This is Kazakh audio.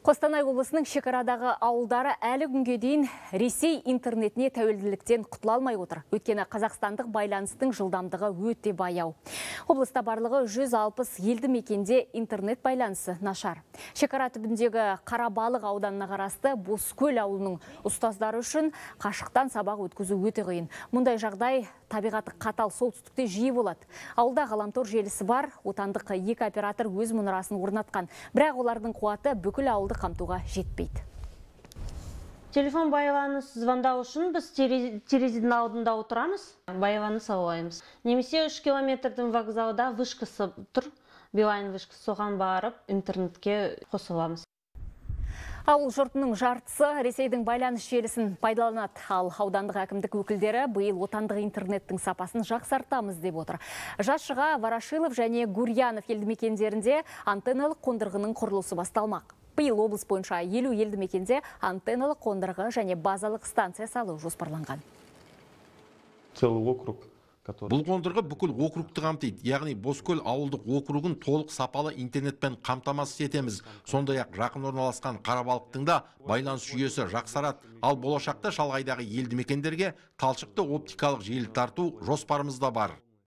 Қостанай облысының шекарадағы ауылдары әлі күнге дейін Ресей интернетіне тәуелділіктен құтыла алмай отыр. Өйткені қазақстандық байланыстың жылдамдығы өте баяу. Облыста барлығы 160 елді мекенде интернет байланысы нашар. Шекара түбіндегі Қарабалық ауданына қарасты Боскөл ауылының ұстаздары үшін қашықтан сабақ өткізу өте қиын. Мұндай жағдай табиғаты қатал солтүстікте жиі болады. Ауылда ғаламтор желісі бар, отандық екі оператор өз мұнарасын орнатқан. Бірақ олардың қуаты бүкіл ауыл қамтуға жетпейді телефон байланыс звондау үшін біз терезидің алдында отырамыз байланыс саулаймыз немесе үш километрдің вокзалда вышкасы тұр билайн вышкасы соған барып интернетке қосыламыз Ауыл жұртының жартысы Ресейдің байланыс желісін пайдаланады. Ал аудандық әкімдік өкілдері биыл отандық интернеттің сапасын жақсартамыз деп отыр. Жашыға ворошилов және Гурьянов елді мекендерінде антенналық қондырғының құрылысы басталмақ биыл облыс бойынша елу елді мекенде антенналық қондырғы және базалық станция салу жоспарланған целый округ бұл қондырғы бүкіл округті қамтиды яғни боскөл ауылдық округін толық сапалы интернетпен қамтамасыз етеміз сондай ақ жақын орналасқан қарабалықтың да байланыс жүйесі жақсарады ал болашақта шалғайдағы елді мекендерге талшықты оптикалық желі тарту жоспарымызда бар